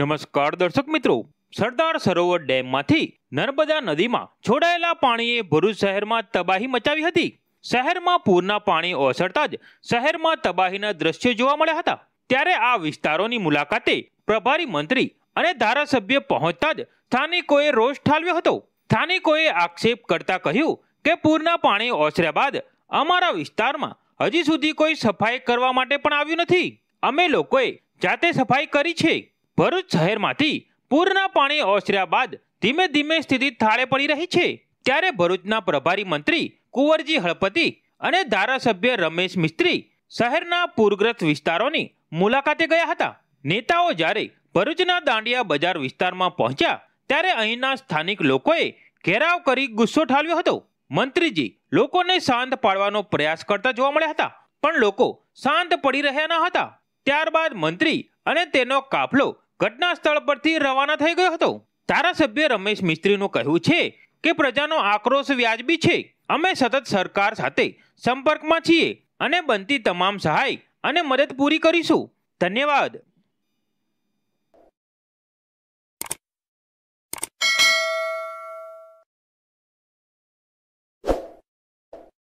નમસ્કાર દર્શક મિત્રો સરદાર સરોવર ડેમમાંથી નર્મદા નદીમાં છોડાયેલા પાણીએ ભરૂચ શહેરમાં તબાહી મચાવી હતી શહેરમાં પૂરના પાણી ઓસરતા જ શહેરમાં તબાહીના દ્રશ્યો જોવા મળ્યા હતા ત્યારે આ વિસ્તારોની મુલાકાતે પ્રભારી મંત્રી અને ધારાસભ્ય પહોંચતા જ સ્થાનિકોએ રોષ ઠાલવ્યો હતો સ્થાનિકોએ આક્ષેપ કરતા કહ્યું કે પૂરના પાણી ઓસર્યા બાદ અમારા વિસ્તારમાં હજી સુધી કોઈ સફાઈ કરવા માટે પણ આવ્યું નથી અમે લોકોએ જાતે સફાઈ કરી છે ભરૂચ શહેરમાંથી પૂરના પાણી ઓસર્યા બાદ ધીમે ધીમે સ્થિતિ થાળે પડી રહી છે ત્યારે ભરૂચના પ્રભારી મંત્રી કુંવરજી હળપતિ અને ધારાસભ્ય રમેશ મિસ્ત્રી શહેરના પૂરગ્રસ્ત વિસ્તારોની મુલાકાતે ગયા હતા નેતાઓ જ્યારે ભરૂચના દાંડિયા બજાર વિસ્તારમાં પહોંચ્યા ત્યારે અહીંના સ્થાનિક લોકોએ ઘેરાવ કરી ગુસ્સો ઠાલવ્યો હતો મંત્રીજી લોકોને શાંત પાડવાનો પ્રયાસ કરતા જોવા મળ્યા હતા પણ લોકો શાંત પડી રહ્યા ન હતા ત્યારબાદ મંત્રી અને તેનો કાફલો ઘટના સ્થળ પરથી રવાના થઈ ગયો હતો ધારાસભ્ય રમેશ મિસ્ત્રીનું કહેવું છે કે પ્રજાનો આક્રોશ વ્યાજબી છે અમે સતત સરકાર સાથે સંપર્કમાં છીએ અને બનતી તમામ સહાય અને મદદ પૂરી કરીશું ધન્યવાદ